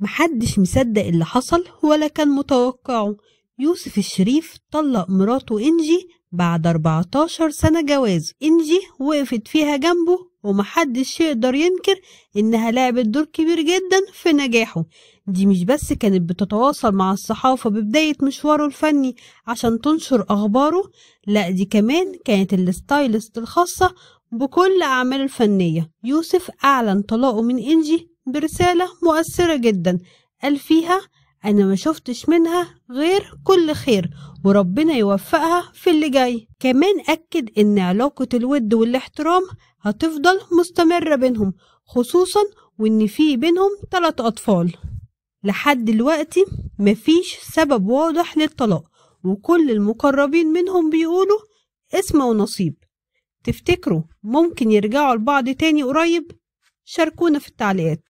محدش مصدق اللي حصل ولا كان متوقعه يوسف الشريف طلق مراته إنجي بعد 14 سنة جواز إنجي وقفت فيها جنبه ومحدش يقدر ينكر إنها لعبت دور كبير جدا في نجاحه دي مش بس كانت بتتواصل مع الصحافة ببداية مشواره الفني عشان تنشر أخباره لا دي كمان كانت الستايلست الخاصة بكل أعماله الفنية يوسف أعلن طلاقه من إنجي برسالة مؤثرة جدا قال فيها أنا ما شفتش منها غير كل خير وربنا يوفقها في اللي جاي كمان أكد إن علاقة الود والاحترام هتفضل مستمرة بينهم خصوصا وإن في بينهم تلات أطفال لحد دلوقتي مفيش سبب واضح للطلاق وكل المقربين منهم بيقولوا اسم ونصيب تفتكروا ممكن يرجعوا لبعض تاني قريب؟ شاركونا في التعليقات